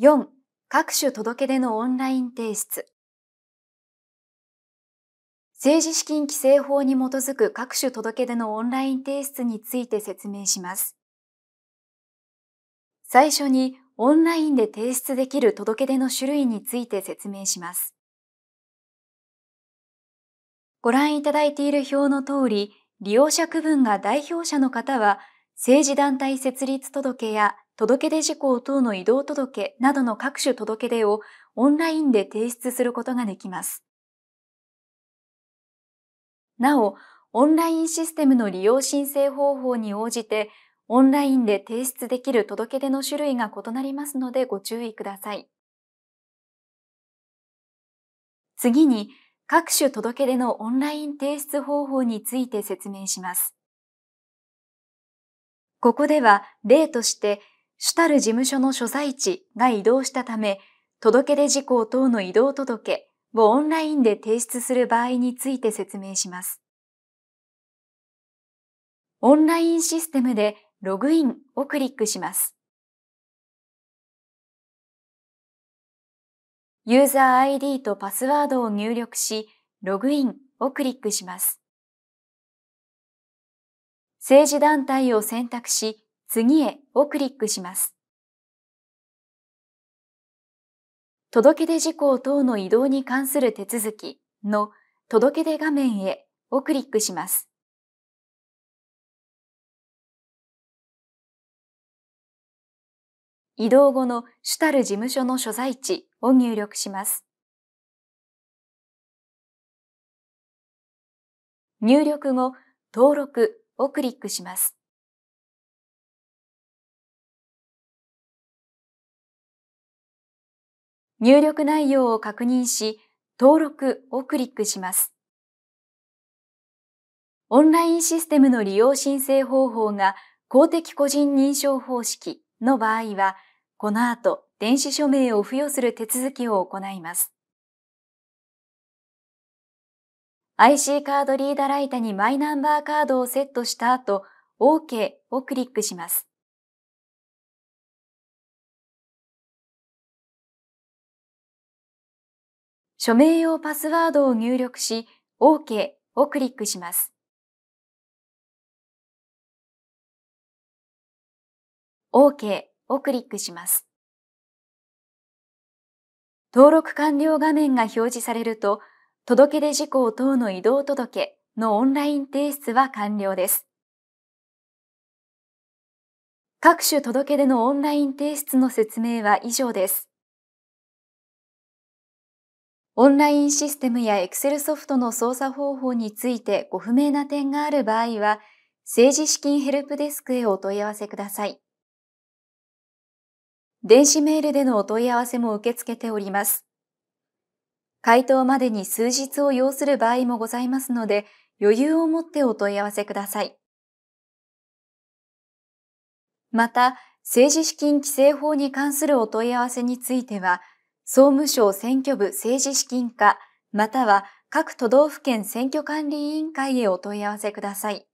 4. 各種届け出のオンライン提出政治資金規正法に基づく各種届け出のオンライン提出について説明します。最初にオンラインで提出できる届け出の種類について説明します。ご覧いただいている表の通り、利用者区分が代表者の方は、政治団体設立届や届け出事項等の移動届などの各種届け出をオンラインで提出することができます。なお、オンラインシステムの利用申請方法に応じて、オンラインで提出できる届け出の種類が異なりますのでご注意ください。次に、各種届け出のオンライン提出方法について説明します。ここでは例として主たる事務所の所在地が移動したため、届け出事項等の移動届をオンラインで提出する場合について説明します。オンラインシステムでログインをクリックします。ユーザー ID とパスワードを入力し、ログインをクリックします。政治団体を選択し、次へをクリックします。届け出事項等の移動に関する手続きの届け出画面へをクリックします。移動後の主たる事務所の所在地を入力します。入力後、登録をクリックします。入力内容を確認し、登録をクリックします。オンラインシステムの利用申請方法が公的個人認証方式の場合は、この後、電子署名を付与する手続きを行います。IC カードリーダーライタにマイナンバーカードをセットした後、OK をクリックします。署名用パスワードを入力し、OK をクリックします。OK をクリックします。登録完了画面が表示されると、届出事項等の移動届のオンライン提出は完了です。各種届出のオンライン提出の説明は以上です。オンラインシステムや Excel ソフトの操作方法についてご不明な点がある場合は、政治資金ヘルプデスクへお問い合わせください。電子メールでのお問い合わせも受け付けております。回答までに数日を要する場合もございますので、余裕を持ってお問い合わせください。また、政治資金規正法に関するお問い合わせについては、総務省選挙部政治資金課または各都道府県選挙管理委員会へお問い合わせください。